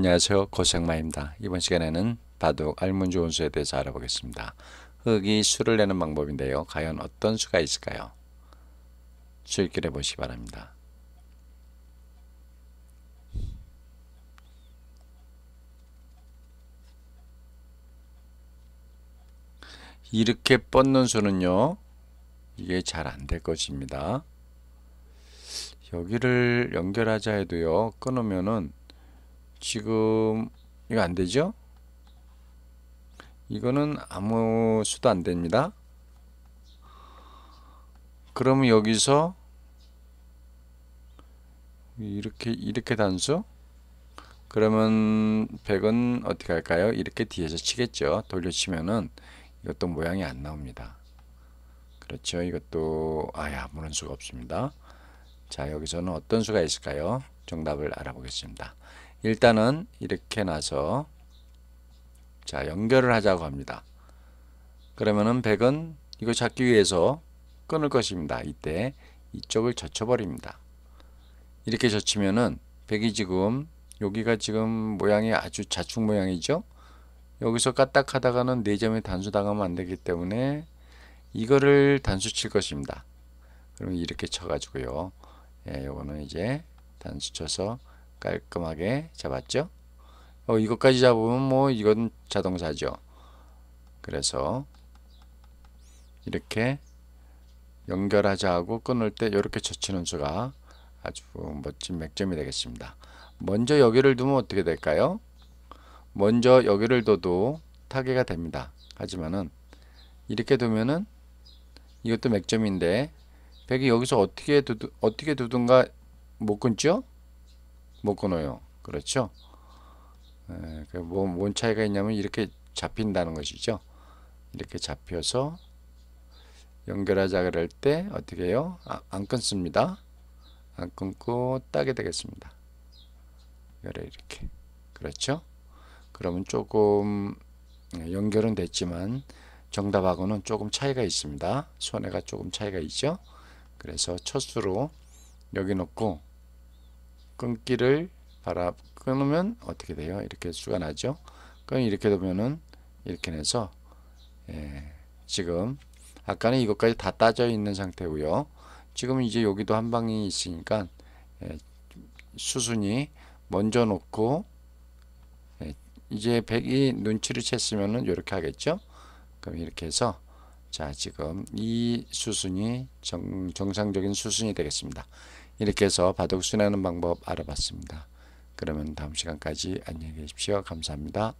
안녕하세요. 고생마입니다. 이번 시간에는 바둑 알문지 원수에 대해서 알아보겠습니다. 흙이 수를 내는 방법인데요. 과연 어떤 수가 있을까요? 수익길해 보시기 바랍니다. 이렇게 뻗는 수는요. 이게 잘 안될 것입니다. 여기를 연결하자 해도요. 끊으면은 지금 이거 안 되죠? 이거는 아무 수도 안 됩니다. 그럼 여기서 이렇게 이렇게 단수 그러면 100은 어떻게 할까요? 이렇게 뒤에서 치겠죠. 돌려치면은 이것도 모양이 안 나옵니다. 그렇죠. 이것도 아예 아무런 수가 없습니다. 자 여기서는 어떤 수가 있을까요? 정답을 알아보겠습니다. 일단은 이렇게 나서 자 연결을 하자고 합니다. 그러면은 100은 이거 잡기 위해서 끊을 것입니다. 이때 이쪽을 젖혀버립니다. 이렇게 젖히면은 100이 지금 여기가 지금 모양이 아주 자축 모양이죠. 여기서 까딱하다가는 4점에 단수당하면 안되기 때문에 이거를 단수 칠 것입니다. 그럼 이렇게 쳐가지고요. 예, 요거는 이제 단수 쳐서 깔끔하게 잡았죠. 어, 이것까지 잡으면 뭐 이건 자동사죠. 그래서 이렇게 연결하자 하고 끊을 때 이렇게 젖히는 수가 아주 멋진 맥점이 되겠습니다. 먼저 여기를 두면 어떻게 될까요? 먼저 여기를 둬도 타개가 됩니다. 하지만은 이렇게 두면은 이것도 맥점인데 백이 여기서 어떻게 두든, 어떻게 두든가 못 끊죠? 못 끊어요. 그렇죠? 예, 그 뭐, 뭔 차이가 있냐면 이렇게 잡힌다는 것이죠. 이렇게 잡혀서 연결하자 그럴 때 어떻게 해요? 아, 안 끊습니다. 안 끊고 따게 되겠습니다. 그래 이렇게 그렇죠? 그러면 조금 예, 연결은 됐지만 정답하고는 조금 차이가 있습니다. 손해가 조금 차이가 있죠? 그래서 첫 수로 여기 놓고 끊기를 바라 끊으면 어떻게 돼요? 이렇게 수가 나죠. 그럼 이렇게 되면은 이렇게 해서 예, 지금 아까는 이것까지 다 따져 있는 상태고요. 지금 이제 여기도 한 방이 있으니까 예, 수순이 먼저 놓고 예, 이제 백이 눈치를 챘으면은 이렇게 하겠죠. 그럼 이렇게 해서 자 지금 이 수순이 정, 정상적인 수순이 되겠습니다. 이렇게 해서 바둑 순환하는 방법 알아봤습니다. 그러면 다음 시간까지 안녕히 계십시오. 감사합니다.